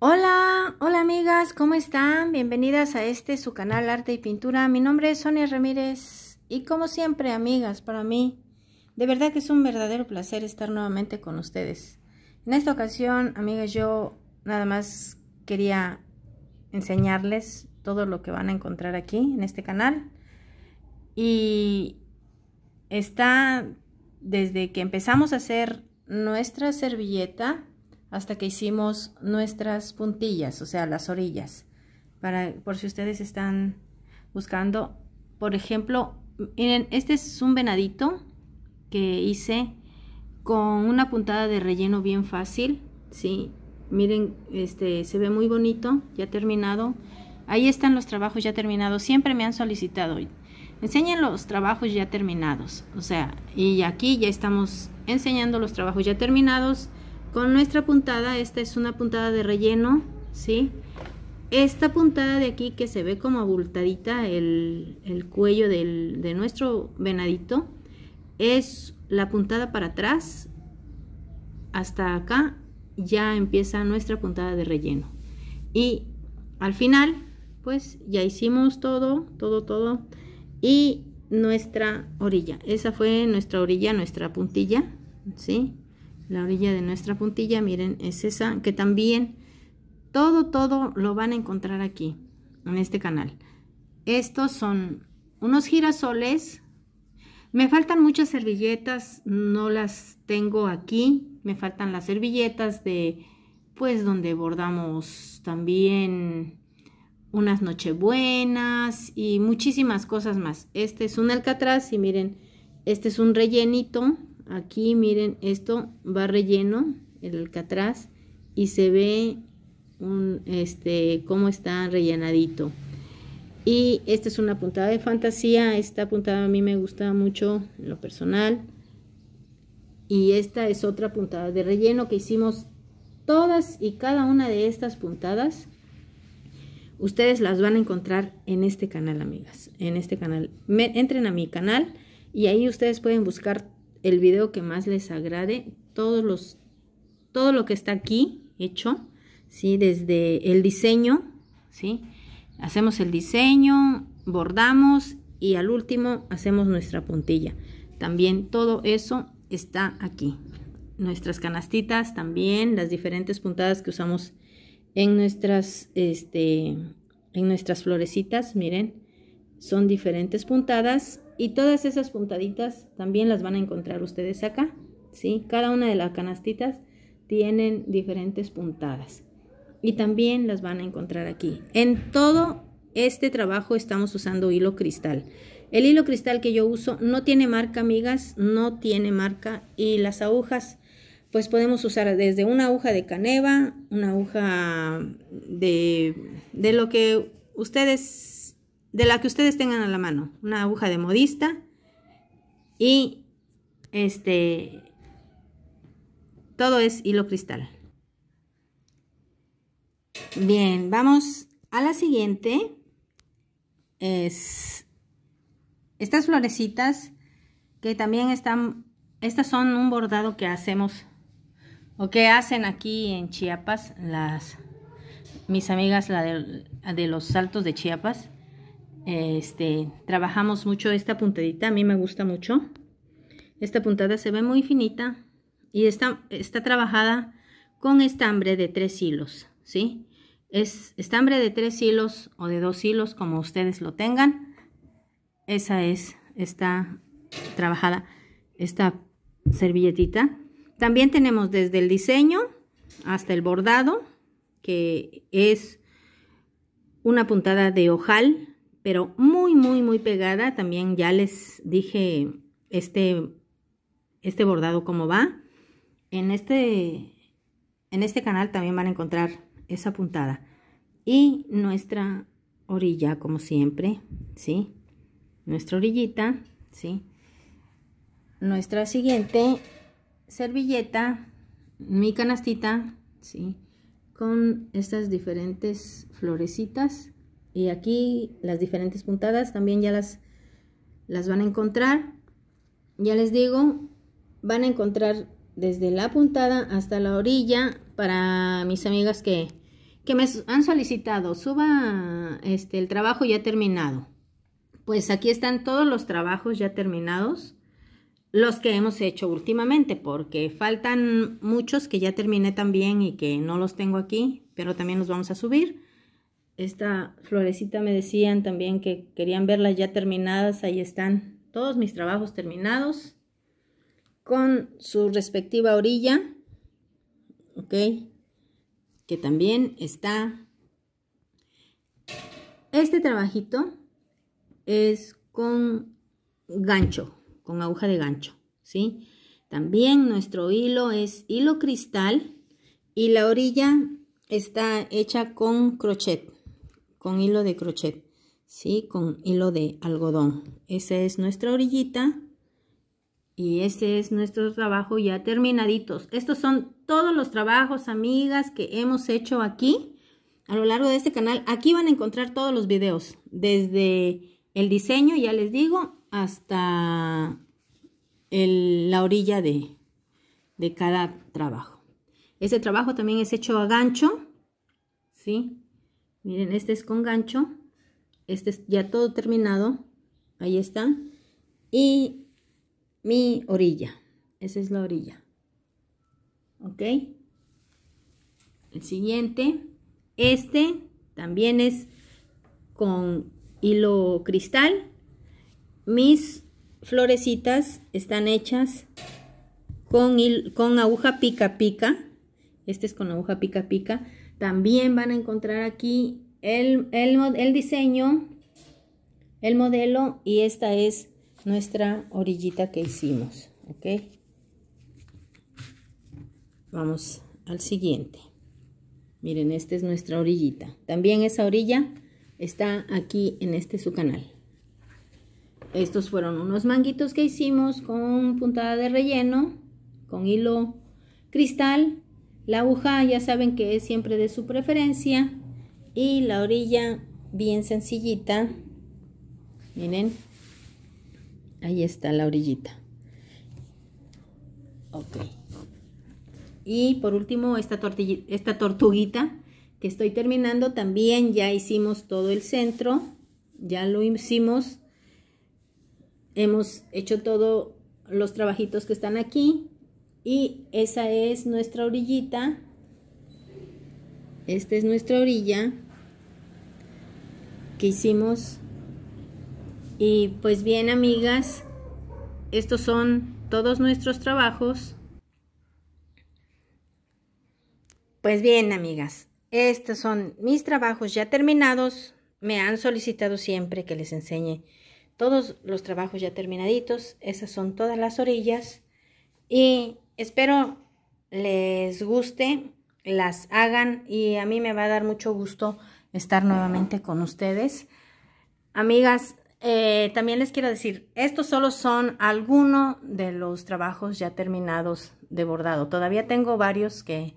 Hola, hola amigas, ¿cómo están? Bienvenidas a este su canal Arte y Pintura. Mi nombre es Sonia Ramírez y como siempre, amigas, para mí de verdad que es un verdadero placer estar nuevamente con ustedes. En esta ocasión, amigas, yo nada más quería enseñarles todo lo que van a encontrar aquí en este canal. Y está desde que empezamos a hacer nuestra servilleta hasta que hicimos nuestras puntillas, o sea, las orillas. Para, por si ustedes están buscando, por ejemplo, miren, este es un venadito que hice con una puntada de relleno bien fácil, ¿sí? Miren, este, se ve muy bonito, ya terminado. Ahí están los trabajos ya terminados, siempre me han solicitado, enseñen los trabajos ya terminados, o sea, y aquí ya estamos enseñando los trabajos ya terminados, con nuestra puntada, esta es una puntada de relleno, ¿sí? Esta puntada de aquí que se ve como abultadita el, cuello del, de nuestro venadito, es la puntada para atrás, hasta acá ya empieza nuestra puntada de relleno. Y al final, pues ya hicimos todo, todo, todo. Y nuestra orilla. Esa fue nuestra orilla, nuestra puntilla, ¿sí? la orilla de nuestra puntilla, miren, es esa, que también todo, todo lo van a encontrar aquí, en este canal. Estos son unos girasoles. Me faltan muchas servilletas, no las tengo aquí. Me faltan las servilletas de, pues, donde bordamos también unas nochebuenas y muchísimas cosas más. Este es un alcatraz y miren, este es un rellenito aquí miren esto va relleno el atrás y se ve un este cómo está rellenadito y esta es una puntada de fantasía esta puntada a mí me gusta mucho lo personal y esta es otra puntada de relleno que hicimos todas y cada una de estas puntadas ustedes las van a encontrar en este canal amigas en este canal me, entren a mi canal y ahí ustedes pueden buscar el video que más les agrade, todos los, todo lo que está aquí hecho, ¿sí? Desde el diseño, ¿sí? Hacemos el diseño, bordamos y al último hacemos nuestra puntilla. También todo eso está aquí. Nuestras canastitas también, las diferentes puntadas que usamos en nuestras, este, en nuestras florecitas, miren, son diferentes puntadas y todas esas puntaditas también las van a encontrar ustedes acá, ¿sí? Cada una de las canastitas tienen diferentes puntadas. Y también las van a encontrar aquí. En todo este trabajo estamos usando hilo cristal. El hilo cristal que yo uso no tiene marca, amigas, no tiene marca. Y las agujas, pues podemos usar desde una aguja de caneva, una aguja de, de lo que ustedes de la que ustedes tengan a la mano, una aguja de modista y este todo es hilo cristal. Bien, vamos a la siguiente. Es estas florecitas que también están, estas son un bordado que hacemos o que hacen aquí en Chiapas, las mis amigas la de, de los saltos de Chiapas este, trabajamos mucho esta puntadita, a mí me gusta mucho. Esta puntada se ve muy finita y está, está trabajada con estambre de tres hilos, ¿sí? Es estambre de tres hilos o de dos hilos, como ustedes lo tengan. Esa es, está trabajada esta servilletita. También tenemos desde el diseño hasta el bordado, que es una puntada de ojal pero muy, muy, muy pegada. También ya les dije este, este bordado cómo va. En este, en este canal también van a encontrar esa puntada. Y nuestra orilla, como siempre, ¿sí? Nuestra orillita, ¿sí? Nuestra siguiente servilleta, mi canastita, ¿sí? Con estas diferentes florecitas y aquí las diferentes puntadas también ya las, las van a encontrar. Ya les digo, van a encontrar desde la puntada hasta la orilla para mis amigas que, que me han solicitado, suba este, el trabajo ya terminado. Pues aquí están todos los trabajos ya terminados, los que hemos hecho últimamente, porque faltan muchos que ya terminé también y que no los tengo aquí, pero también los vamos a subir esta florecita me decían también que querían verlas ya terminadas. Ahí están todos mis trabajos terminados con su respectiva orilla. Ok. Que también está. Este trabajito es con gancho, con aguja de gancho. ¿Sí? También nuestro hilo es hilo cristal y la orilla está hecha con crochet con hilo de crochet, ¿sí? Con hilo de algodón. Esa es nuestra orillita. Y ese es nuestro trabajo ya terminaditos. Estos son todos los trabajos, amigas, que hemos hecho aquí a lo largo de este canal. Aquí van a encontrar todos los videos, desde el diseño, ya les digo, hasta la orilla de, cada trabajo. Ese trabajo también es hecho a gancho, ¿sí? Miren, este es con gancho. Este es ya todo terminado. Ahí está. Y mi orilla. Esa es la orilla. ¿Ok? El siguiente. Este también es con hilo cristal. Mis florecitas están hechas con, con aguja pica pica. Este es con aguja pica pica también van a encontrar aquí el, el, diseño, el modelo y esta es nuestra orillita que hicimos. ¿Ok? Vamos al siguiente. Miren, esta es nuestra orillita. También esa orilla está aquí en este su canal. Estos fueron unos manguitos que hicimos con puntada de relleno, con hilo cristal la aguja ya saben que es siempre de su preferencia y la orilla bien sencillita. Miren, ahí está la orillita. Ok. Y por último, esta, esta tortuguita que estoy terminando, también ya hicimos todo el centro, ya lo hicimos, hemos hecho todos los trabajitos que están aquí, y esa es nuestra orillita. Esta es nuestra orilla que hicimos. Y pues bien, amigas, estos son todos nuestros trabajos. Pues bien, amigas, estos son mis trabajos ya terminados. Me han solicitado siempre que les enseñe todos los trabajos ya terminaditos. Esas son todas las orillas. Y Espero les guste, las hagan y a mí me va a dar mucho gusto estar nuevamente con ustedes. Amigas, eh, también les quiero decir, estos solo son algunos de los trabajos ya terminados de bordado. Todavía tengo varios que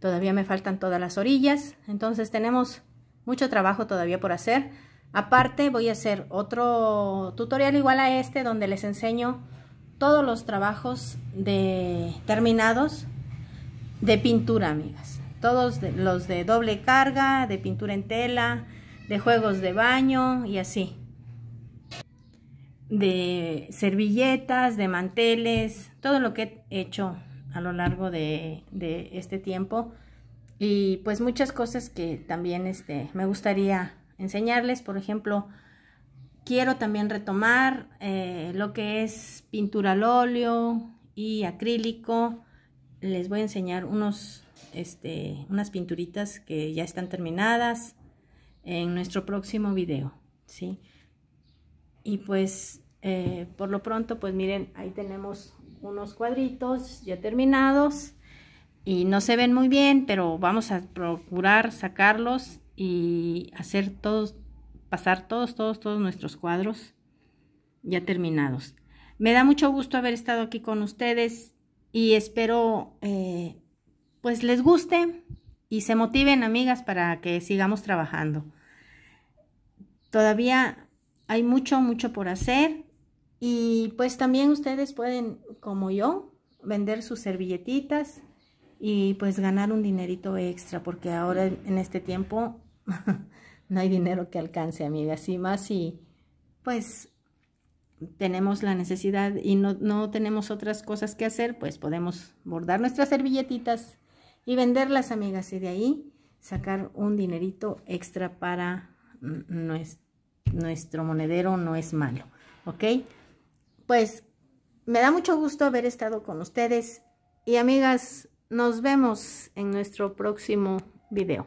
todavía me faltan todas las orillas, entonces tenemos mucho trabajo todavía por hacer. Aparte voy a hacer otro tutorial igual a este donde les enseño todos los trabajos de terminados de pintura, amigas. Todos los de doble carga, de pintura en tela, de juegos de baño y así. De servilletas, de manteles, todo lo que he hecho a lo largo de, de este tiempo. Y pues muchas cosas que también este, me gustaría enseñarles. Por ejemplo, quiero también retomar eh, lo que es pintura al óleo y acrílico. Les voy a enseñar unos, este, unas pinturitas que ya están terminadas en nuestro próximo video. ¿sí? Y pues eh, por lo pronto, pues miren, ahí tenemos unos cuadritos ya terminados y no se ven muy bien, pero vamos a procurar sacarlos y hacer todos pasar todos, todos, todos nuestros cuadros ya terminados. Me da mucho gusto haber estado aquí con ustedes y espero eh, pues les guste y se motiven amigas para que sigamos trabajando. Todavía hay mucho, mucho por hacer y pues también ustedes pueden, como yo, vender sus servilletitas y pues ganar un dinerito extra porque ahora en este tiempo no hay dinero que alcance, amigas, y más si, pues, tenemos la necesidad y no, tenemos otras cosas que hacer, pues podemos bordar nuestras servilletitas y venderlas, amigas, y de ahí sacar un dinerito extra para nuestro monedero no es malo, ¿ok? Pues me da mucho gusto haber estado con ustedes y amigas, nos vemos en nuestro próximo video.